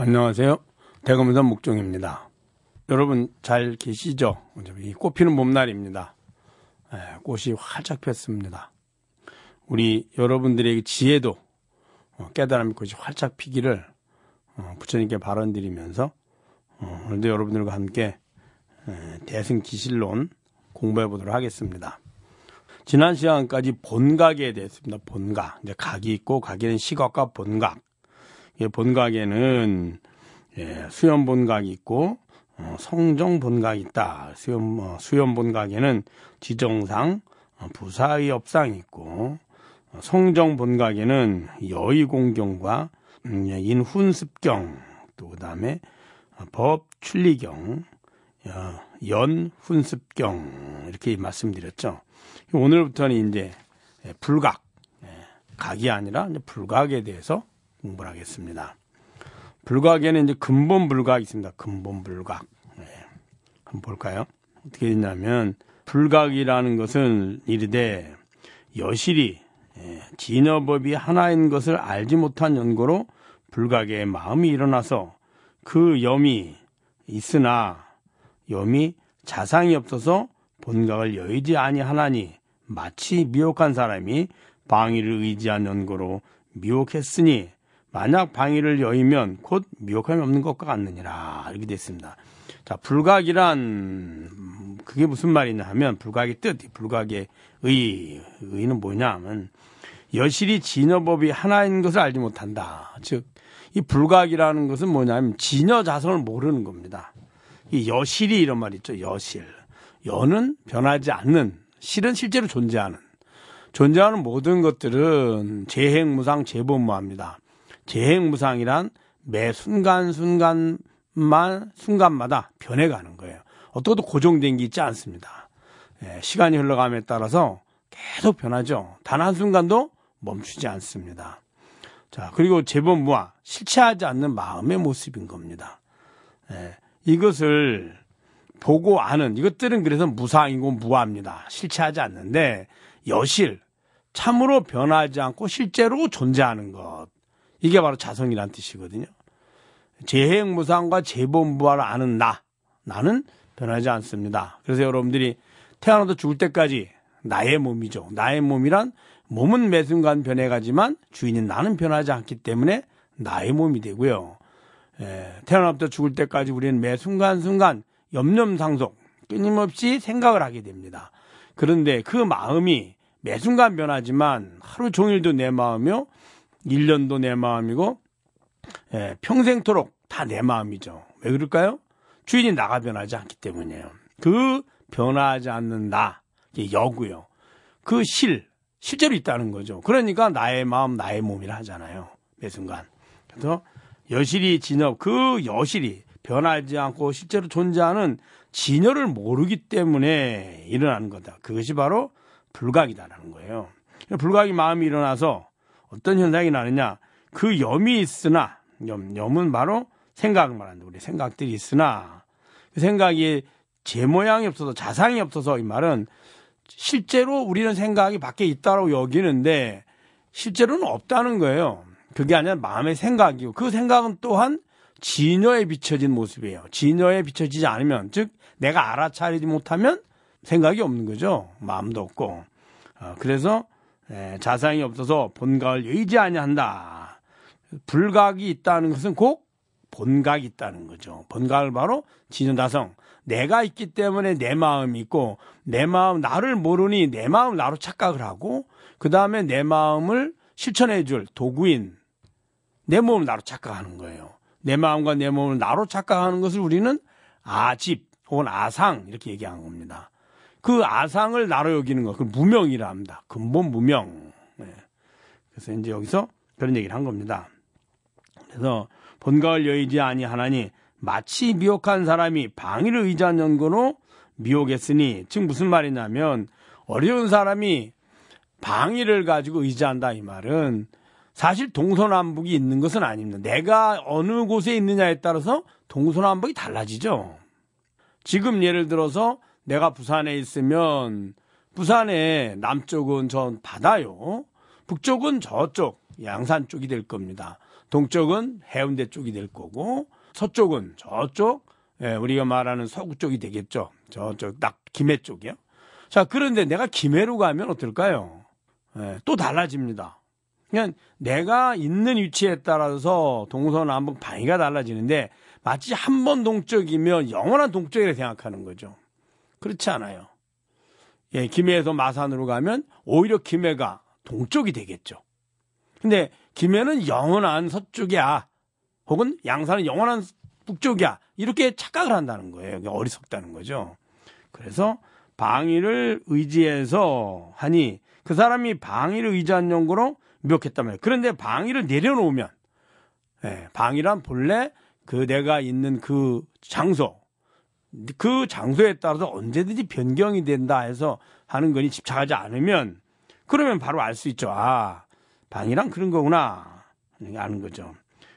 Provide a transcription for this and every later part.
안녕하세요. 대검사 목종입니다. 여러분 잘 계시죠? 이 꽃피는 봄날입니다. 예, 꽃이 활짝 폈습니다. 우리 여러분들에게 지혜도 어, 깨달음의 꽃이 활짝 피기를 어, 부처님께 발언드리면서 어, 오늘도 여러분들과 함께 예, 대승기실론 공부해 보도록 하겠습니다. 지난 시간까지 본각에 대해서입니다. 본각. 이제 각이 있고 각에는 시각과 본각. 예, 본각에는 예, 수염 본각이 있고 어, 성정 본각이 있다. 수염 어, 수염 본각에는 지정상 어, 부사의 업상이 있고 어, 성정 본각에는 여의 공경과 음, 예, 인훈습경 또 그다음에 어, 법 출리경 어, 연훈습경 이렇게 말씀드렸죠. 오늘부터는 이제 예, 불각 예, 각이 아니라 불각에 대해서 공부 하겠습니다. 불각에는 이제 근본 불각 있습니다. 근본 불각. 네. 한번 볼까요? 어떻게 됐냐면 불각이라는 것은 이르되 여실이 예, 진여법이 하나인 것을 알지 못한 연고로 불각의 마음이 일어나서 그 염이 있으나 염이 자상이 없어서 본각을 여의지 아니하나니 마치 미혹한 사람이 방위를 의지한 연고로 미혹했으니 만약 방위를 여의면 곧 미혹함이 없는 것과 같느니라 이렇게 됐습니다. 자 불각이란 그게 무슨 말이냐 하면 불각의 뜻, 불각의 의 의는 뭐냐면 여실히 진여법이 하나인 것을 알지 못한다. 즉 이 불각이라는 것은 뭐냐면 진여 자성을 모르는 겁니다. 이 여실이 이런 말 있죠. 여실 여는 변하지 않는 실은 실제로 존재하는 존재하는 모든 것들은 재행무상 재범무합니다. 재획무상이란매 순간순간만 순간마다 변해가는 거예요. 어떠든 고정된 게 있지 않습니다. 예, 시간이 흘러감에 따라서 계속 변하죠. 단 한 순간도 멈추지 않습니다. 자 그리고 재범무와 실체하지 않는 마음의 모습인 겁니다. 예, 이것을 보고 아는 이것들은 그래서 무상이고 무합니다. 실체하지 않는데 여실 참으로 변하지 않고 실제로 존재하는 것 이게 바로 자성이란 뜻이거든요. 재행무상과 재범부활을 아는 나. 나는 변하지 않습니다. 그래서 여러분들이 태어나도 죽을 때까지 나의 몸이죠. 나의 몸이란 몸은 매 순간 변해가지만 주인인 나는 변하지 않기 때문에 나의 몸이 되고요. 예, 태어나부터 죽을 때까지 우리는 매 순간순간 염념상속 끊임없이 생각을 하게 됩니다. 그런데 그 마음이 매 순간 변하지만 하루 종일도 내 마음이요 1년도 내 마음이고 예, 평생토록 다 내 마음이죠. 왜 그럴까요? 주인이 나가 변하지 않기 때문이에요. 그 변하지 않는 나, 여구요그 실, 실제로 있다는 거죠. 그러니까 나의 마음, 나의 몸이라 하잖아요. 매 순간. 그래서 여실이 진업, 그 여실이 변하지 않고 실제로 존재하는 진여를 모르기 때문에 일어나는 거다. 그것이 바로 불각이다라는 거예요. 불각이 마음이 일어나서 어떤 현상이 나느냐? 그 염이 있으나 염 염은 바로 생각 말하는 우리 생각들이 있으나 그 생각이 제 모양이 없어서 자상이 없어서 이 말은 실제로 우리는 생각이 밖에 있다고 여기는데 실제로는 없다는 거예요. 그게 아니라 마음의 생각이고 그 생각은 또한 진여에 비춰진 모습이에요. 진여에 비춰지지 않으면 즉 내가 알아차리지 못하면 생각이 없는 거죠. 마음도 없고. 어, 그래서 에, 예, 자상이 없어서 본가을 여의지 아니한다. 불각이 있다는 것은 곧 본각이 있다는 거죠. 본각을 바로 지존다성. 내가 있기 때문에 내 마음이 있고 내 마음 나를 모르니 내 마음 나로 착각을 하고 그 다음에 내 마음을 실천해 줄 도구인 내 몸을 나로 착각하는 거예요. 내 마음과 내 몸을 나로 착각하는 것을 우리는 아집 혹은 아상 이렇게 얘기하는 겁니다. 그 아상을 나로 여기는 것, 그 무명이라 합니다. 근본 무명. 네. 그래서 이제 여기서 그런 얘기를 한 겁니다. 그래서 본가을 여의지 아니하나니 마치 미혹한 사람이 방위를 의지한 연고로 미혹했으니 지금 무슨 말이냐면 어려운 사람이 방위를 가지고 의지한다 이 말은 사실 동서남북이 있는 것은 아닙니다. 내가 어느 곳에 있느냐에 따라서 동서남북이 달라지죠. 지금 예를 들어서 내가 부산에 있으면 부산의 남쪽은 전 바다요. 북쪽은 저쪽 양산 쪽이 될 겁니다. 동쪽은 해운대 쪽이 될 거고 서쪽은 저쪽 예, 우리가 말하는 서구 쪽이 되겠죠. 저쪽 딱 김해 쪽이요. 자 그런데 내가 김해로 가면 어떨까요? 예, 또 달라집니다. 그냥 내가 있는 위치에 따라서 동서남북 방위가 달라지는데 마치 한 번 동쪽이면 영원한 동쪽이라 생각하는 거죠. 그렇지 않아요. 예, 김해에서 마산으로 가면 오히려 김해가 동쪽이 되겠죠. 근데 김해는 영원한 서쪽이야. 혹은 양산은 영원한 북쪽이야. 이렇게 착각을 한다는 거예요. 어리석다는 거죠. 그래서 방위를 의지해서 하니 그 사람이 방위를 의지한 용구로 미혹했단 말이에요. 그런데 방위를 내려놓으면 예, 방위란 본래 그 내가 있는 그 장소 그 장소에 따라서 언제든지 변경이 된다 해서 하는 거니 집착하지 않으면 그러면 바로 알 수 있죠. 아, 방이랑 그런 거구나. 아는 거죠.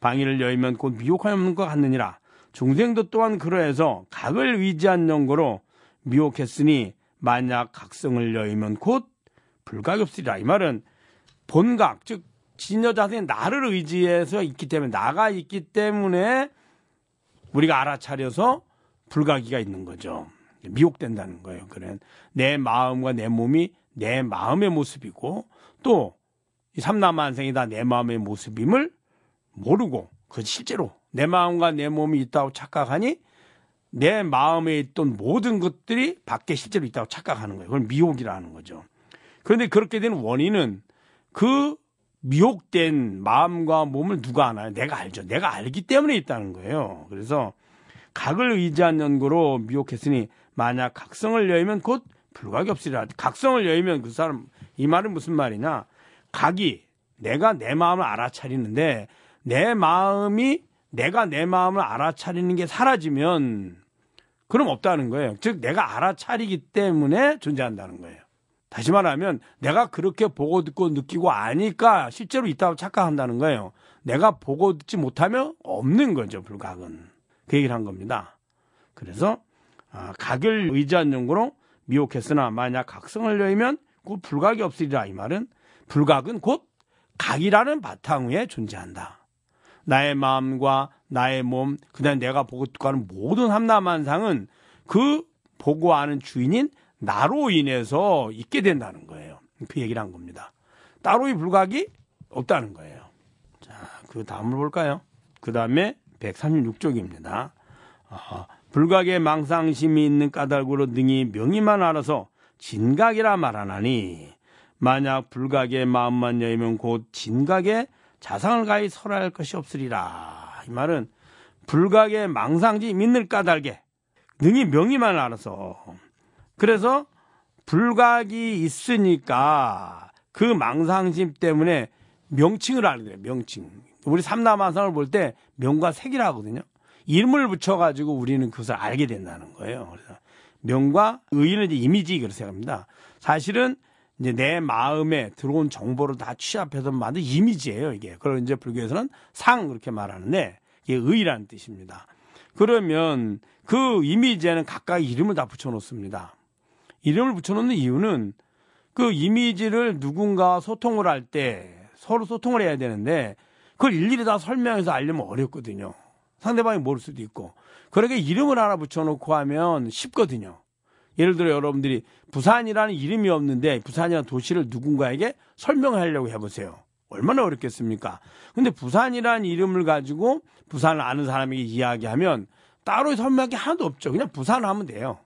방위를 여의면 곧미혹함여 없는 것 같느니라. 중생도 또한 그러해서 각을 위지한 연고로 미혹했으니 만약 각성을 여의면 곧 불가격없으리라. 이 말은 본각, 즉, 진여자세 나를 의지해서 있기 때문에, 나가 있기 때문에 우리가 알아차려서 불가기가 있는 거죠. 미혹된다는 거예요. 그래 내 마음과 내 몸이 내 마음의 모습이고 또 삼남한생이 다 내 마음의 모습임을 모르고 그 실제로 내 마음과 내 몸이 있다고 착각하니 내 마음에 있던 모든 것들이 밖에 실제로 있다고 착각하는 거예요. 그걸 미혹이라는 거죠. 그런데 그렇게 된 원인은 그 미혹된 마음과 몸을 누가 아나요? 내가 알죠. 내가 알기 때문에 있다는 거예요. 그래서 각을 의지한 연구로 미혹했으니 만약 각성을 여의면 곧불가 격없으리라 각성을 여의면 그 사람 이 말은 무슨 말이냐? 각이 내가 내 마음을 알아차리는데 내 마음이 내가 내 마음을 알아차리는 게 사라지면 그럼 없다는 거예요. 즉 내가 알아차리기 때문에 존재한다는 거예요. 다시 말하면 내가 그렇게 보고 듣고 느끼고 아니까 실제로 있다고 착각한다는 거예요. 내가 보고 듣지 못하면 없는 거죠, 불각은. 그 얘기를 한 겁니다. 그래서 아, 각을 의지한 용구로 미혹했으나 만약 각성을 여의면 곧 불각이 없으리라 이 말은 불각은 곧 각이라는 바탕 위에 존재한다. 나의 마음과 나의 몸, 그다음 내가 보고 듣는 모든 함남한상은 그 보고 아는 주인인 나로 인해서 있게 된다는 거예요. 그 얘기를 한 겁니다. 따로이 불각이 없다는 거예요. 자, 그 다음을 볼까요? 그 다음에 136쪽입니다. 아, 어, 불각에 망상심이 있는 까닭으로 능히 명의만 알아서 진각이라 말하나니 만약 불각의 마음만 여이면 곧 진각에 자상을 가히 설할 것이 없으리라. 이 말은 불각에 망상지 믿는 까닭에 능히 명의만 알아서 그래서 불각이 있으니까 그 망상심 때문에 명칭을 알게 돼요. 명칭. 우리 삼남한상을 볼 때 명과 색이라 하거든요. 이름을 붙여가지고 우리는 그것을 알게 된다는 거예요. 그래서 명과 의는 이제 이미지 그렇게 생각합니다. 사실은 이제 내 마음에 들어온 정보를 다 취합해서 만든 이미지예요. 이게 그걸 이제 불교에서는 상 그렇게 말하는데 이게 의라는 뜻입니다. 그러면 그 이미지에는 각각 이름을 다 붙여놓습니다. 이름을 붙여놓는 이유는 그 이미지를 누군가 소통을 할 때 서로 소통을 해야 되는데 그걸 일일이 다 설명해서 알려면 어렵거든요. 상대방이 모를 수도 있고. 그렇게 그러니까 이름을 하나 붙여놓고 하면 쉽거든요. 예를 들어 여러분들이 부산이라는 이름이 없는데 부산이라는 도시를 누군가에게 설명하려고 해보세요. 얼마나 어렵겠습니까? 근데 부산이라는 이름을 가지고 부산을 아는 사람에게 이야기하면 따로 설명할 게 하나도 없죠. 그냥 부산 하면 돼요.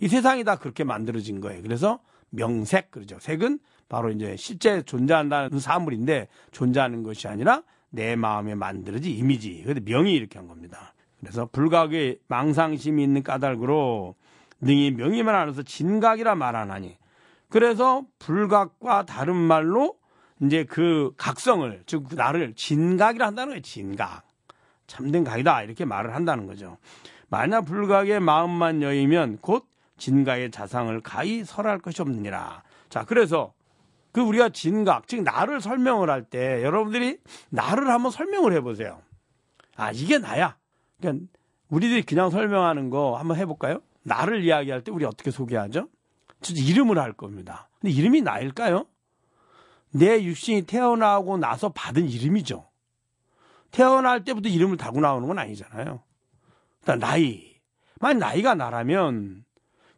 이 세상이 다 그렇게 만들어진 거예요. 그래서 명색, 그러죠. 색은 바로 이제 실제 존재한다는 사물인데 존재하는 것이 아니라 내 마음에 만들어지 이미지. 그런데 명이 이렇게 한 겁니다. 그래서 불각의 망상심이 있는 까닭으로 능히 명이만 알아서 진각이라 말하나니. 그래서 불각과 다른 말로 이제 그 각성을 즉 나를 진각이라 한다는 거예요. 진각. 참된 각이다 이렇게 말을 한다는 거죠. 만약 불각의 마음만 여의면곧 진가의 자상을 가히 설할 것이 없느니라. 자, 그래서 그 우리가 진각, 즉 나를 설명을 할 때 여러분들이 나를 한번 설명을 해보세요. 아 이게 나야. 그러니까 우리들이 그냥 설명하는 거 한번 해볼까요? 나를 이야기할 때 우리 어떻게 소개하죠? 진짜 이름을 할 겁니다. 근데 이름이 나일까요? 내 육신이 태어나고 나서 받은 이름이죠. 태어날 때부터 이름을 다고 나오는 건 아니잖아요. 일단 그러니까 나이. 만약 나이가 나라면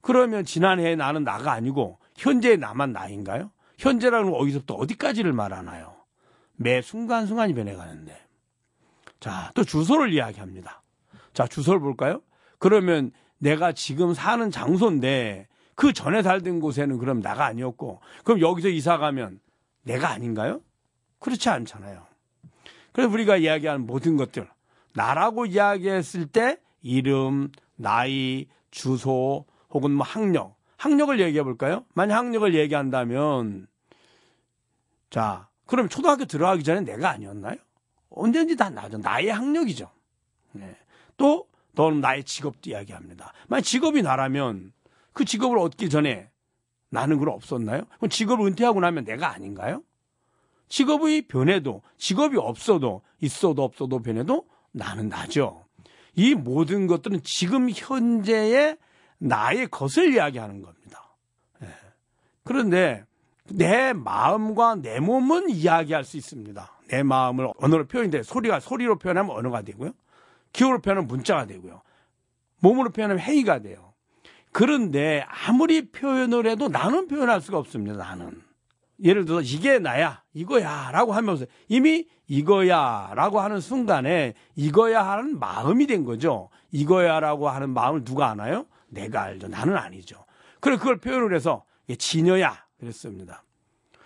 그러면 지난해 나는 나가 아니고 현재의 나만 나인가요? 현재라는 어디서부터 어디까지를 말하나요? 매 순간순간이 변해가는데. 자, 또 주소를 이야기합니다. 자, 주소를 볼까요? 그러면 내가 지금 사는 장소인데 그 전에 살던 곳에는 그럼 나가 아니었고 그럼 여기서 이사 가면 내가 아닌가요? 그렇지 않잖아요. 그래서 우리가 이야기하는 모든 것들 나라고 이야기했을 때 이름, 나이, 주소 혹은 뭐 학력, 학력을 얘기해 볼까요? 만약 학력을 얘기한다면 자, 그럼 초등학교 들어가기 전에 내가 아니었나요? 언제든지 다 나죠. 나의 학력이죠. 네. 또, 더 나의 직업도 이야기합니다. 만약 직업이 나라면 그 직업을 얻기 전에 나는 그걸 없었나요? 그럼 직업을 은퇴하고 나면 내가 아닌가요? 직업이 변해도, 직업이 없어도, 있어도 없어도 변해도 나는 나죠. 이 모든 것들은 지금 현재의 나의 것을 이야기하는 겁니다. 네. 그런데 내 마음과 내 몸은 이야기할 수 있습니다. 내 마음을 언어로 표현돼 소리가 소리로 표현하면 언어가 되고요. 기호로 표현하면 문자가 되고요. 몸으로 표현하면 행위가 돼요. 그런데 아무리 표현을 해도 나는 표현할 수가 없습니다. 나는. 예를 들어서 이게 나야, 이거야 라고 하면서 이미 이거야 라고 하는 순간에 이거야 하는 마음이 된 거죠. 이거야 라고 하는 마음을 누가 아나요? 내가 알죠. 나는 아니죠. 그래, 그걸 표현을 해서 지녀야 그랬습니다.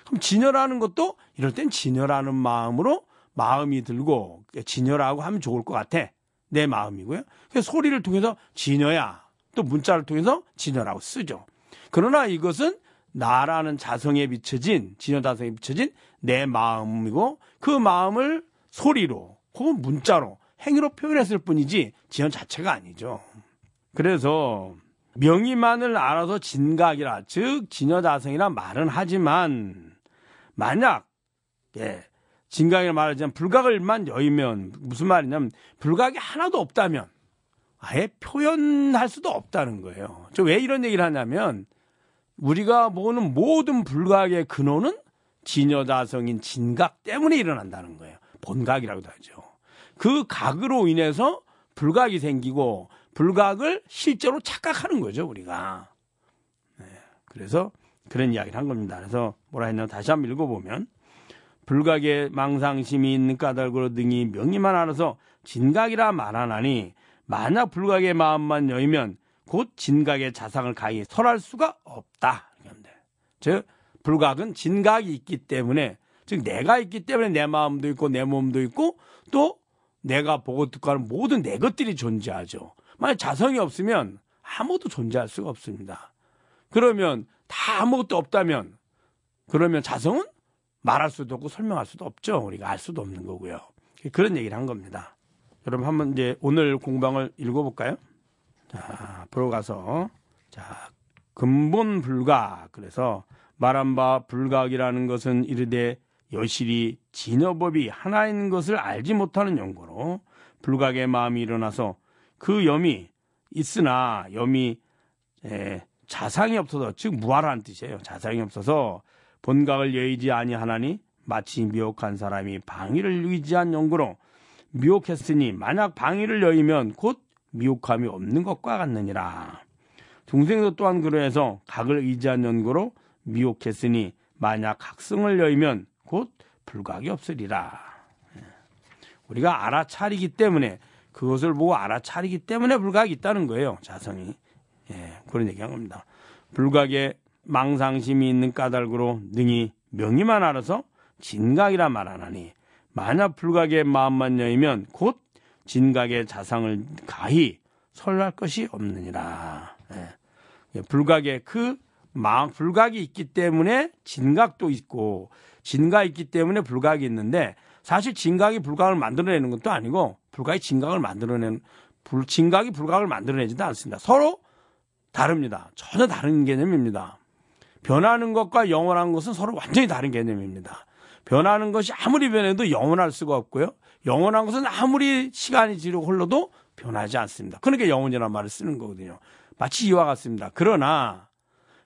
그럼 진열하는 것도 이럴 땐 진열하는 마음으로 마음이 들고 진열하고 하면 좋을 것 같아. 내 마음이고요. 그래서 소리를 통해서 진여야 또 문자를 통해서 진여라고 쓰죠. 그러나 이것은 나라는 자성에 비춰진 진여 자성에 비춰진 내 마음이고 그 마음을 소리로 혹은 문자로 행위로 표현했을 뿐이지 진여 자체가 아니죠. 그래서 명의만을 알아서 진각이라 즉진여자성이란 말은 하지만 만약 예 진각이라 말하자면 불각을만 여의면 무슨 말이냐면 불각이 하나도 없다면 아예 표현할 수도 없다는 거예요. 저 왜 이런 얘기를 하냐면 우리가 보는 모든 불각의 근원은 진여자성인 진각 때문에 일어난다는 거예요. 본각이라고도 하죠. 그 각으로 인해서 불각이 생기고 불각을 실제로 착각하는 거죠, 우리가. 네, 그래서 그런 이야기를 한 겁니다. 그래서 뭐라 했나 다시 한번 읽어보면 불각에 망상심이 있는 까닭으로 등이 명의만 알아서 진각이라 말하나니 만약 불각의 마음만 여이면곧 진각의 자상을 가히 설할 수가 없다. 즉 불각은 진각이 있기 때문에 즉 내가 있기 때문에 내 마음도 있고 내 몸도 있고 또 내가 보고 듣고 하는 모든 내 것들이 존재하죠. 만약 자성이 없으면 아무도 존재할 수가 없습니다. 그러면 다 아무것도 없다면 그러면 자성은 말할 수도 없고 설명할 수도 없죠. 우리가 알 수도 없는 거고요. 그런 얘기를 한 겁니다. 여러분 한번 이제 오늘 공방을 읽어볼까요? 자, 앞으 가서 자 근본 불각 그래서 말한 바 불각이라는 것은 이르되 여실히 진여법이 하나인 것을 알지 못하는 연고로 불각의 마음이 일어나서 그 염이 있으나 염이 에, 자상이 없어서 즉 무화란 뜻이에요. 자상이 없어서 본각을 여의지 아니하나니 마치 미혹한 사람이 방위를 의지한 연구로 미혹했으니 만약 방위를 여의면 곧 미혹함이 없는 것과 같느니라. 중생도 또한 그러해서 각을 의지한 연구로 미혹했으니 만약 각성을 여의면 곧 불각이 없으리라. 예. 우리가 알아차리기 때문에 그것을 보고 뭐 알아차리기 때문에 불각이 있다는 거예요. 자성이. 예, 그런 얘기한 겁니다. 불각에 망상심이 있는 까닭으로 능이 명의만 알아서 진각이라 말하나니 만약 불각의 마음만 여이면 곧 진각의 자상을 가히 설날 것이 없느니라. 예. 예 불각의 그 마, 불각이 있기 때문에 진각도 있고 진가 있기 때문에 불각이 있는데 사실 진각이 불각을 만들어내는 것도 아니고 불각이 진각을 만들어내는 불 진각이 불각을 만들어내지도 않습니다. 서로 다릅니다. 전혀 다른 개념입니다. 변하는 것과 영원한 것은 서로 완전히 다른 개념입니다. 변하는 것이 아무리 변해도 영원할 수가 없고요. 영원한 것은 아무리 시간이 지르 고 흘러도 변하지 않습니다. 그러니까 영원이라는 말을 쓰는 거거든요. 마치 이와 같습니다. 그러나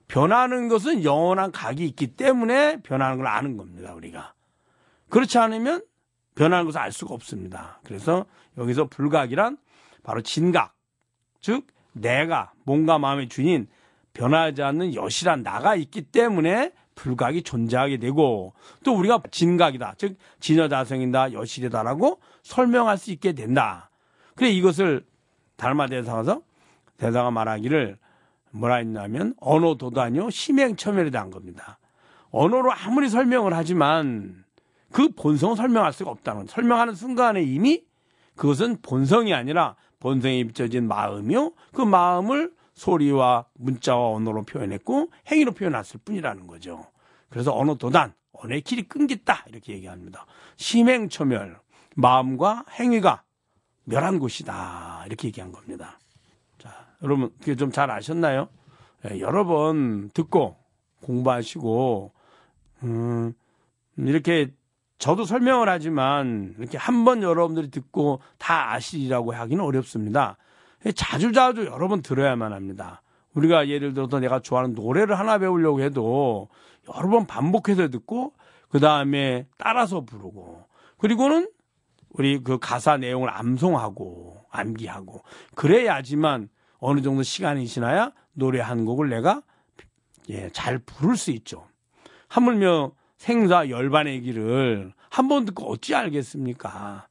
변하는 것은 영원한 각이 있기 때문에 변하는 걸 아는 겁니다. 우리가. 그렇지 않으면 변하는 것을 알 수가 없습니다. 그래서 여기서 불각이란 바로 진각, 즉 내가 몸과 마음의 주인 변하지 않는 여실한 나가 있기 때문에 불각이 존재하게 되고 또 우리가 진각이다, 즉 진여자성이다, 여실이다라고 설명할 수 있게 된다. 그래 이것을 달마 대사가서 대사가 말하기를 뭐라 했냐면 언어 도단요 심행첨예를 한 겁니다. 언어로 아무리 설명을 하지만 그 본성을 설명할 수가 없다는 설명하는 순간에 이미 그것은 본성이 아니라 본성에 비춰진 마음이요. 그 마음을 소리와 문자와 언어로 표현했고 행위로 표현했을 뿐이라는 거죠. 그래서 언어 도단, 언어의 길이 끊겼다 이렇게 얘기합니다. 심행 초멸, 마음과 행위가 멸한 곳이다 이렇게 얘기한 겁니다. 자, 여러분 그게 좀 잘 아셨나요? 예, 여러 번 듣고 공부하시고 음, 이렇게 저도 설명을 하지만 이렇게 한 번 여러분들이 듣고 다 아시라고 리 하기는 어렵습니다. 자주자주 여러 번 들어야만 합니다. 우리가 예를 들어서 내가 좋아하는 노래를 하나 배우려고 해도 여러 번 반복해서 듣고 그 다음에 따라서 부르고 그리고는 우리 그 가사 내용을 암송하고 암기하고 그래야지만 어느 정도 시간이 지나야 노래 한 곡을 내가 예, 잘 부를 수 있죠. 하물며 생사 열반 의 길을 한 번 듣고 어찌 알겠습니까?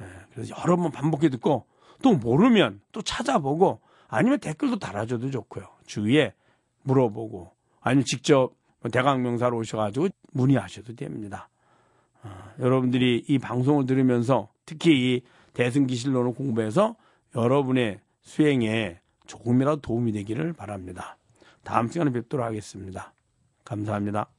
예, 그래서 여러 번 반복해 듣고 또 모르면 또 찾아보고 아니면 댓글도 달아줘도 좋고요. 주위에 물어보고 아니면 직접 뭐 대강명사로 오셔가지고 문의하셔도 됩니다. 어, 여러분들이 이 방송을 들으면서 특히 이 대승기실론을 공부해서 여러분의 수행에 조금이라도 도움이 되기를 바랍니다. 다음 시간에 뵙도록 하겠습니다. 감사합니다.